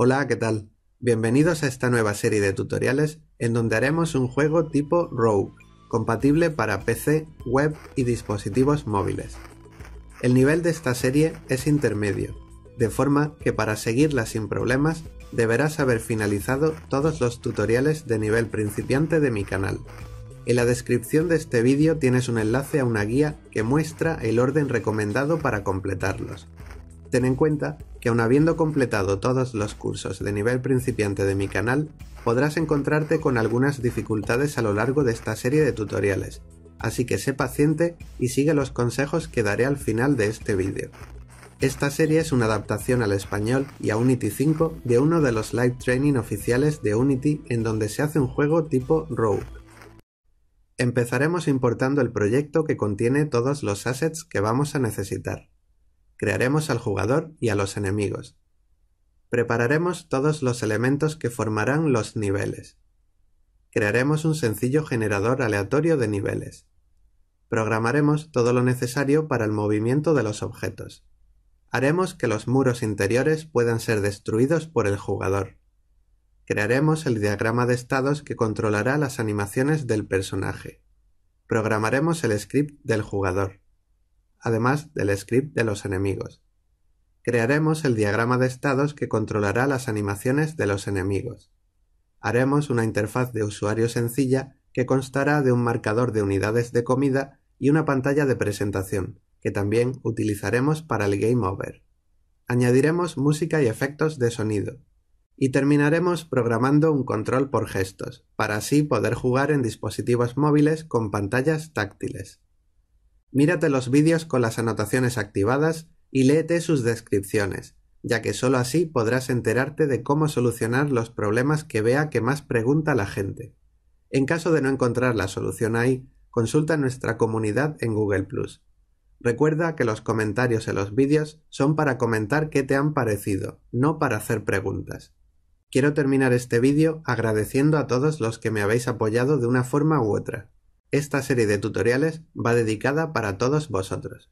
Hola, ¿qué tal? Bienvenidos a esta nueva serie de tutoriales en donde haremos un juego tipo Rogue, compatible para PC, web y dispositivos móviles. El nivel de esta serie es intermedio, de forma que para seguirla sin problemas deberás haber finalizado todos los tutoriales de nivel principiante de mi canal. En la descripción de este vídeo tienes un enlace a una guía que muestra el orden recomendado para completarlos. Ten en cuenta que aun habiendo completado todos los cursos de nivel principiante de mi canal, podrás encontrarte con algunas dificultades a lo largo de esta serie de tutoriales, así que sé paciente y sigue los consejos que daré al final de este vídeo. Esta serie es una adaptación al español y a Unity 5 de uno de los live training oficiales de Unity en donde se hace un juego tipo Rogue. Empezaremos importando el proyecto que contiene todos los assets que vamos a necesitar crearemos al jugador y a los enemigos. Prepararemos todos los elementos que formarán los niveles. Crearemos un sencillo generador aleatorio de niveles. Programaremos todo lo necesario para el movimiento de los objetos. Haremos que los muros interiores puedan ser destruidos por el jugador. Crearemos el diagrama de estados que controlará las animaciones del personaje. Programaremos el script del jugador además del script de los enemigos. Crearemos el diagrama de estados que controlará las animaciones de los enemigos. Haremos una interfaz de usuario sencilla que constará de un marcador de unidades de comida y una pantalla de presentación, que también utilizaremos para el game over. Añadiremos música y efectos de sonido. Y terminaremos programando un control por gestos, para así poder jugar en dispositivos móviles con pantallas táctiles. Mírate los vídeos con las anotaciones activadas y léete sus descripciones, ya que sólo así podrás enterarte de cómo solucionar los problemas que vea que más pregunta la gente. En caso de no encontrar la solución ahí, consulta nuestra comunidad en Google ⁇ Recuerda que los comentarios en los vídeos son para comentar qué te han parecido, no para hacer preguntas. Quiero terminar este vídeo agradeciendo a todos los que me habéis apoyado de una forma u otra. Esta serie de tutoriales va dedicada para todos vosotros.